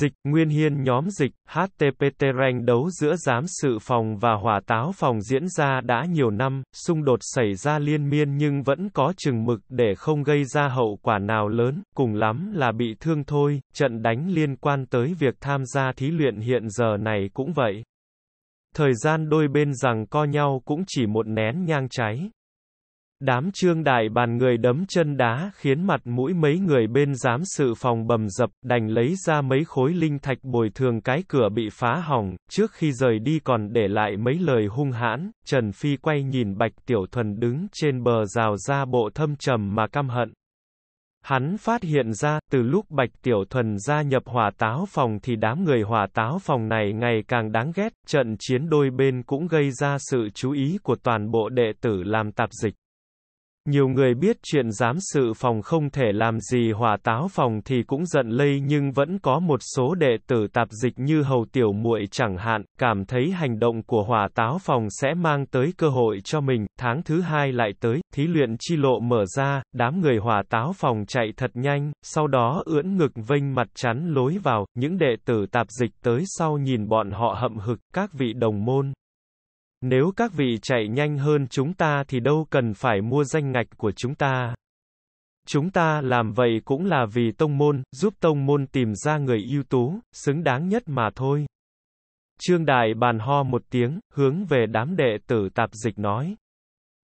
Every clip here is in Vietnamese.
Dịch, Nguyên Hiên nhóm dịch, HTPT rank đấu giữa giám sự phòng và hỏa táo phòng diễn ra đã nhiều năm, xung đột xảy ra liên miên nhưng vẫn có chừng mực để không gây ra hậu quả nào lớn, cùng lắm là bị thương thôi, trận đánh liên quan tới việc tham gia thí luyện hiện giờ này cũng vậy. Thời gian đôi bên rằng co nhau cũng chỉ một nén nhang cháy. Đám trương đại bàn người đấm chân đá khiến mặt mũi mấy người bên giám sự phòng bầm dập, đành lấy ra mấy khối linh thạch bồi thường cái cửa bị phá hỏng, trước khi rời đi còn để lại mấy lời hung hãn, Trần Phi quay nhìn Bạch Tiểu Thuần đứng trên bờ rào ra bộ thâm trầm mà căm hận. Hắn phát hiện ra, từ lúc Bạch Tiểu Thuần gia nhập hỏa táo phòng thì đám người hỏa táo phòng này ngày càng đáng ghét, trận chiến đôi bên cũng gây ra sự chú ý của toàn bộ đệ tử làm tạp dịch. Nhiều người biết chuyện giám sự phòng không thể làm gì hỏa táo phòng thì cũng giận lây nhưng vẫn có một số đệ tử tạp dịch như hầu tiểu muội chẳng hạn, cảm thấy hành động của hỏa táo phòng sẽ mang tới cơ hội cho mình, tháng thứ hai lại tới, thí luyện chi lộ mở ra, đám người hỏa táo phòng chạy thật nhanh, sau đó ưỡn ngực vênh mặt chắn lối vào, những đệ tử tạp dịch tới sau nhìn bọn họ hậm hực, các vị đồng môn, nếu các vị chạy nhanh hơn chúng ta thì đâu cần phải mua danh ngạch của chúng ta. Chúng ta làm vậy cũng là vì tông môn, giúp tông môn tìm ra người ưu tú, xứng đáng nhất mà thôi. Trương Đại bàn ho một tiếng, hướng về đám đệ tử tạp dịch nói.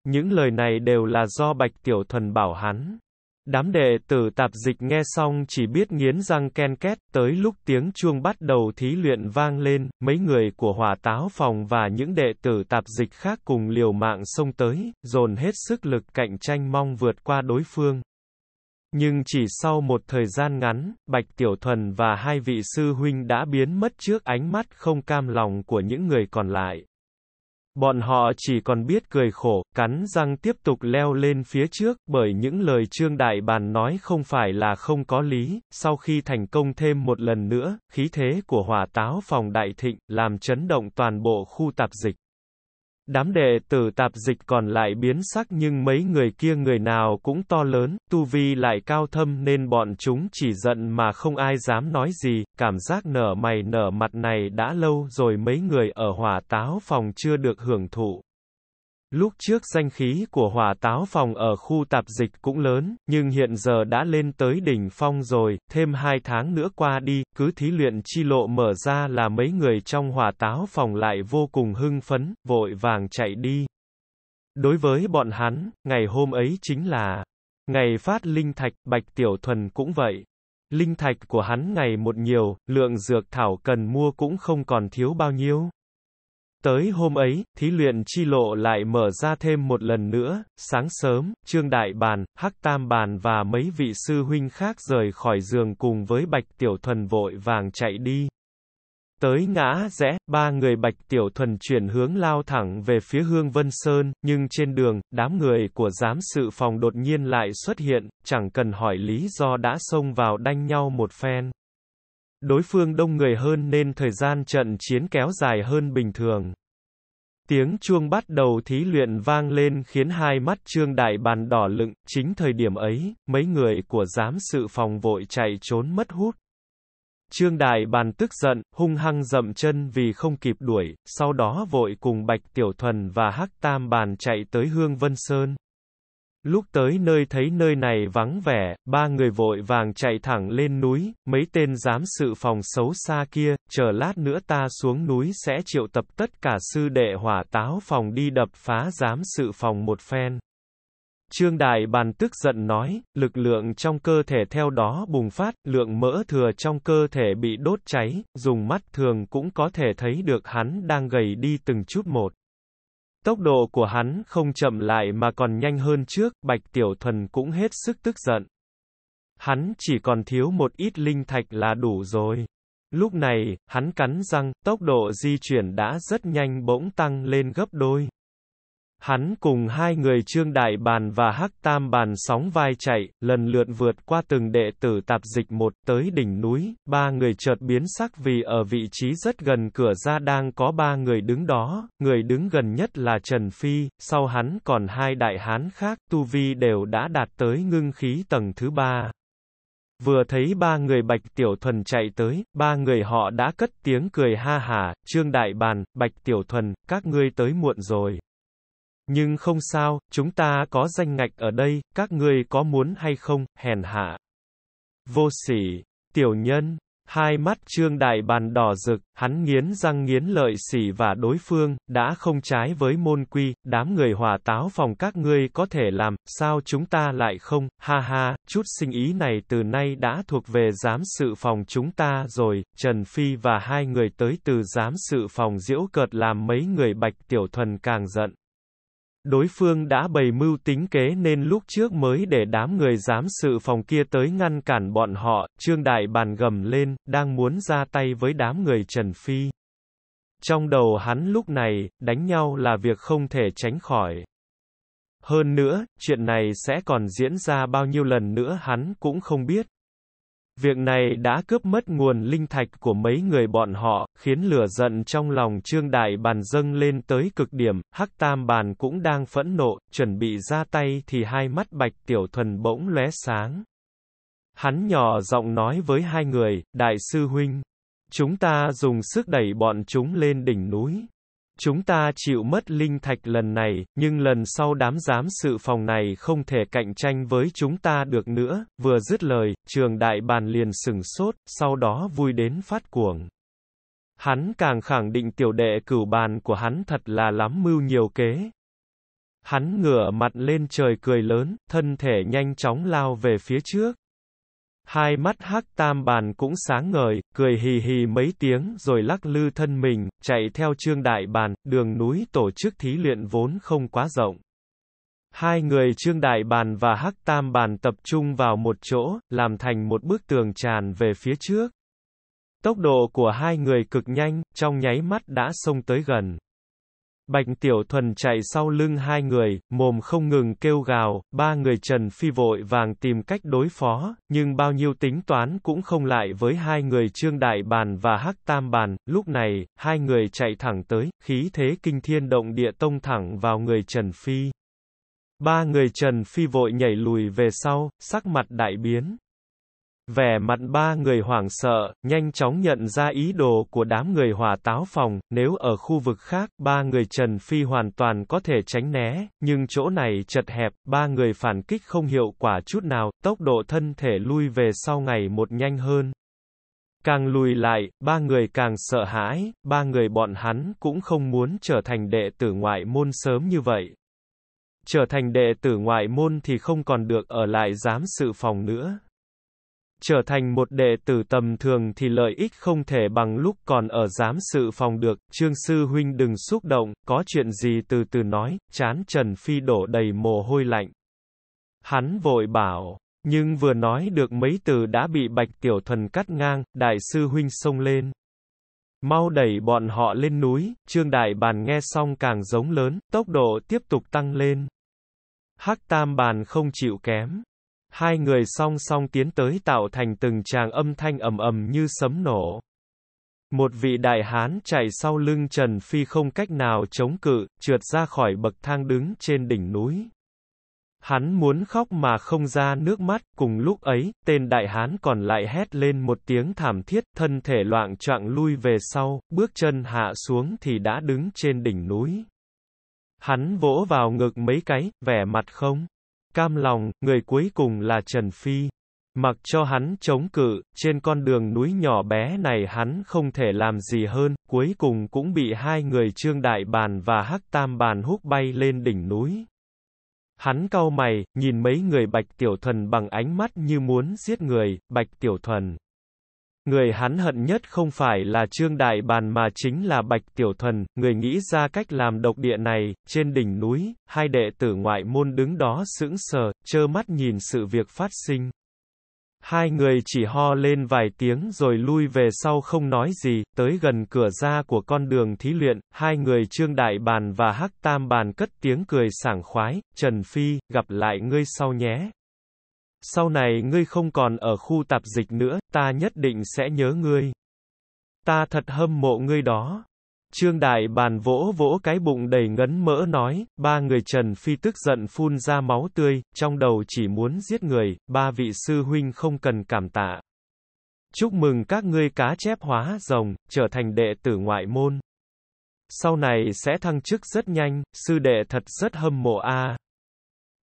Những lời này đều là do Bạch Tiểu Thuần bảo hắn. Đám đệ tử tạp dịch nghe xong chỉ biết nghiến răng ken két, tới lúc tiếng chuông bắt đầu thí luyện vang lên, mấy người của hỏa táo phòng và những đệ tử tạp dịch khác cùng liều mạng xông tới, dồn hết sức lực cạnh tranh mong vượt qua đối phương. Nhưng chỉ sau một thời gian ngắn, Bạch Tiểu Thuần và hai vị sư huynh đã biến mất trước ánh mắt không cam lòng của những người còn lại. Bọn họ chỉ còn biết cười khổ, cắn răng tiếp tục leo lên phía trước, bởi những lời Trương Đại Bàn nói không phải là không có lý, sau khi thành công thêm một lần nữa, khí thế của hỏa táo phòng đại thịnh, làm chấn động toàn bộ khu tạp dịch. Đám đệ tử tạp dịch còn lại biến sắc nhưng mấy người kia người nào cũng to lớn, tu vi lại cao thâm nên bọn chúng chỉ giận mà không ai dám nói gì, cảm giác nở mày nở mặt này đã lâu rồi mấy người ở hỏa táo phòng chưa được hưởng thụ. Lúc trước danh khí của hòa táo phòng ở khu tạp dịch cũng lớn, nhưng hiện giờ đã lên tới đỉnh phong rồi, thêm hai tháng nữa qua đi, cứ thí luyện chi lộ mở ra là mấy người trong hòa táo phòng lại vô cùng hưng phấn, vội vàng chạy đi. Đối với bọn hắn, ngày hôm ấy chính là ngày phát linh thạch, Bạch Tiểu Thuần cũng vậy. Linh thạch của hắn ngày một nhiều, lượng dược thảo cần mua cũng không còn thiếu bao nhiêu. Tới hôm ấy, thí luyện chi lộ lại mở ra thêm một lần nữa, sáng sớm, Trương Đại Bàn, Hắc Tam Bàn và mấy vị sư huynh khác rời khỏi giường cùng với Bạch Tiểu Thuần vội vàng chạy đi. Tới ngã rẽ, ba người Bạch Tiểu Thuần chuyển hướng lao thẳng về phía Hương Vân Sơn, nhưng trên đường, đám người của giám sự phòng đột nhiên lại xuất hiện, chẳng cần hỏi lý do đã xông vào đanh nhau một phen. Đối phương đông người hơn nên thời gian trận chiến kéo dài hơn bình thường. Tiếng chuông bắt đầu thí luyện vang lên khiến hai mắt Trương Đại Bàn đỏ lựng, chính thời điểm ấy, mấy người của giám sự phòng vội chạy trốn mất hút. Trương Đại Bàn tức giận, hung hăng dậm chân vì không kịp đuổi, sau đó vội cùng Bạch Tiểu Thuần và Hắc Tam Bàn chạy tới Hương Vân Sơn. Lúc tới nơi thấy nơi này vắng vẻ, ba người vội vàng chạy thẳng lên núi, mấy tên giám sự phòng xấu xa kia, chờ lát nữa ta xuống núi sẽ triệu tập tất cả sư đệ hỏa táo phòng đi đập phá giám sự phòng một phen. Trương Đại Bàn tức giận nói, lực lượng trong cơ thể theo đó bùng phát, lượng mỡ thừa trong cơ thể bị đốt cháy, dùng mắt thường cũng có thể thấy được hắn đang gầy đi từng chút một. Tốc độ của hắn không chậm lại mà còn nhanh hơn trước, Bạch Tiểu Thuần cũng hết sức tức giận. Hắn chỉ còn thiếu một ít linh thạch là đủ rồi. Lúc này, hắn cắn răng, tốc độ di chuyển đã rất nhanh bỗng tăng lên gấp đôi. Hắn cùng hai người Trương Đại Bàn và Hắc Tam Bàn sóng vai chạy, lần lượt vượt qua từng đệ tử tạp dịch một tới đỉnh núi, ba người chợt biến sắc vì ở vị trí rất gần cửa ra đang có ba người đứng đó, người đứng gần nhất là Trần Phi, sau hắn còn hai đại hán khác, tu vi đều đã đạt tới ngưng khí tầng thứ ba. Vừa thấy ba người Bạch Tiểu Thuần chạy tới, ba người họ đã cất tiếng cười ha hà Trương Đại Bàn, Bạch Tiểu Thuần, các ngươi tới muộn rồi. Nhưng không sao, chúng ta có danh ngạch ở đây, các ngươi có muốn hay không, hèn hạ. Vô sỉ, tiểu nhân, hai mắt trương đại bàn đỏ rực, hắn nghiến răng nghiến lợi sỉ và đối phương, đã không trái với môn quy, đám người hòa táo phòng các ngươi có thể làm, sao chúng ta lại không, ha ha, chút sinh ý này từ nay đã thuộc về giám sự phòng chúng ta rồi, Trần Phi và hai người tới từ giám sự phòng diễu cợt làm mấy người bạch tiểu thuần càng giận. Đối phương đã bày mưu tính kế nên lúc trước mới để đám người giám sự phòng kia tới ngăn cản bọn họ, Trương Đại bàn gầm lên, đang muốn ra tay với đám người Trần Phi. Trong đầu hắn lúc này, đánh nhau là việc không thể tránh khỏi. Hơn nữa, chuyện này sẽ còn diễn ra bao nhiêu lần nữa hắn cũng không biết, Việc này đã cướp mất nguồn linh thạch của mấy người bọn họ, khiến lửa giận trong lòng Trương Đại Bàn dâng lên tới cực điểm, Hắc Tam Bàn cũng đang phẫn nộ, chuẩn bị ra tay thì hai mắt Bạch Tiểu Thuần bỗng lóe sáng. Hắn nhỏ giọng nói với hai người, Đại sư Huynh, chúng ta dùng sức đẩy bọn chúng lên đỉnh núi. Chúng ta chịu mất linh thạch lần này, nhưng lần sau đám giám sự phòng này không thể cạnh tranh với chúng ta được nữa, vừa dứt lời, trường đại bàn liền sừng sốt, sau đó vui đến phát cuồng. Hắn càng khẳng định tiểu đệ cửu bàn của hắn thật là lắm mưu nhiều kế. Hắn ngửa mặt lên trời cười lớn, thân thể nhanh chóng lao về phía trước. Hai mắt hắc tam bàn cũng sáng ngời, cười hì hì mấy tiếng rồi lắc lư thân mình, chạy theo trương đại bàn, đường núi tổ chức thí luyện vốn không quá rộng. Hai người Trương Đại Bàn và Hắc Tam Bàn tập trung vào một chỗ, làm thành một bức tường tràn về phía trước. Tốc độ của hai người cực nhanh, trong nháy mắt đã xông tới gần. Bạch Tiểu Thuần chạy sau lưng hai người, mồm không ngừng kêu gào, ba người Trần Phi vội vàng tìm cách đối phó, nhưng bao nhiêu tính toán cũng không lại với hai người Trương Đại Bàn và Hắc Tam Bàn, lúc này, hai người chạy thẳng tới, khí thế kinh thiên động địa tông thẳng vào người Trần Phi. Ba người Trần Phi vội nhảy lùi về sau, sắc mặt đại biến. Vẻ mặt ba người hoảng sợ, nhanh chóng nhận ra ý đồ của đám người hỏa táo phòng, nếu ở khu vực khác, ba người Trần Phi hoàn toàn có thể tránh né, nhưng chỗ này chật hẹp, ba người phản kích không hiệu quả chút nào, tốc độ thân thể lui về sau ngày một nhanh hơn. Càng lùi lại, ba người càng sợ hãi, ba người bọn hắn cũng không muốn trở thành đệ tử ngoại môn sớm như vậy. Trở thành đệ tử ngoại môn thì không còn được ở lại giám sự phòng nữa trở thành một đệ tử tầm thường thì lợi ích không thể bằng lúc còn ở giám sự phòng được, trương sư huynh đừng xúc động, có chuyện gì từ từ nói, chán Trần Phi đổ đầy mồ hôi lạnh. Hắn vội bảo, nhưng vừa nói được mấy từ đã bị Bạch Tiểu thần cắt ngang, đại sư huynh xông lên. Mau đẩy bọn họ lên núi, Trương Đại Bàn nghe xong càng giống lớn, tốc độ tiếp tục tăng lên. Hắc Tam Bàn không chịu kém, Hai người song song tiến tới tạo thành từng tràng âm thanh ầm ầm như sấm nổ. Một vị đại hán chạy sau lưng Trần Phi không cách nào chống cự, trượt ra khỏi bậc thang đứng trên đỉnh núi. Hắn muốn khóc mà không ra nước mắt, cùng lúc ấy, tên đại hán còn lại hét lên một tiếng thảm thiết, thân thể loạn trọng lui về sau, bước chân hạ xuống thì đã đứng trên đỉnh núi. Hắn vỗ vào ngực mấy cái, vẻ mặt không cam lòng, người cuối cùng là Trần Phi. Mặc cho hắn chống cự, trên con đường núi nhỏ bé này hắn không thể làm gì hơn, cuối cùng cũng bị hai người Trương Đại Bàn và Hắc Tam Bàn hút bay lên đỉnh núi. Hắn cau mày, nhìn mấy người Bạch Tiểu Thuần bằng ánh mắt như muốn giết người, Bạch Tiểu Thuần. Người hắn hận nhất không phải là Trương Đại Bàn mà chính là Bạch Tiểu Thuần, người nghĩ ra cách làm độc địa này, trên đỉnh núi, hai đệ tử ngoại môn đứng đó sững sờ, trơ mắt nhìn sự việc phát sinh. Hai người chỉ ho lên vài tiếng rồi lui về sau không nói gì, tới gần cửa ra của con đường thí luyện, hai người Trương Đại Bàn và Hắc Tam Bàn cất tiếng cười sảng khoái, Trần Phi, gặp lại ngươi sau nhé. Sau này ngươi không còn ở khu tạp dịch nữa, ta nhất định sẽ nhớ ngươi. Ta thật hâm mộ ngươi đó. Trương Đại bàn vỗ vỗ cái bụng đầy ngấn mỡ nói, ba người Trần Phi tức giận phun ra máu tươi, trong đầu chỉ muốn giết người, ba vị sư huynh không cần cảm tạ. Chúc mừng các ngươi cá chép hóa rồng, trở thành đệ tử ngoại môn. Sau này sẽ thăng chức rất nhanh, sư đệ thật rất hâm mộ a.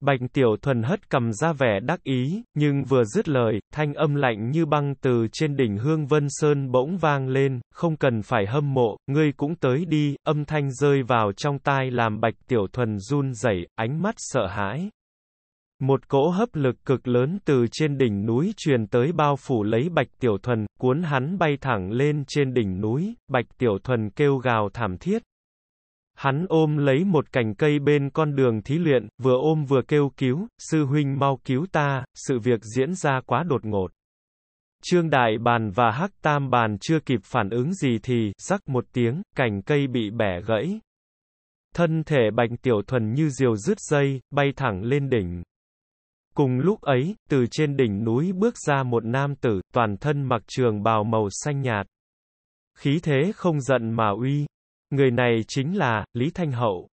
Bạch Tiểu Thuần hất cầm ra vẻ đắc ý, nhưng vừa dứt lời, thanh âm lạnh như băng từ trên đỉnh Hương Vân Sơn bỗng vang lên, không cần phải hâm mộ, ngươi cũng tới đi, âm thanh rơi vào trong tai làm Bạch Tiểu Thuần run rẩy, ánh mắt sợ hãi. Một cỗ hấp lực cực lớn từ trên đỉnh núi truyền tới bao phủ lấy Bạch Tiểu Thuần, cuốn hắn bay thẳng lên trên đỉnh núi, Bạch Tiểu Thuần kêu gào thảm thiết, Hắn ôm lấy một cành cây bên con đường thí luyện, vừa ôm vừa kêu cứu, sư huynh mau cứu ta, sự việc diễn ra quá đột ngột. Trương Đại Bàn và Hắc Tam Bàn chưa kịp phản ứng gì thì, rắc một tiếng, cành cây bị bẻ gãy. Thân thể Bạch Tiểu Thuần như diều rứt dây, bay thẳng lên đỉnh. Cùng lúc ấy, từ trên đỉnh núi bước ra một nam tử, toàn thân mặc trường bào màu xanh nhạt. Khí thế không giận mà uy, Người này chính là Lý Thanh Hậu.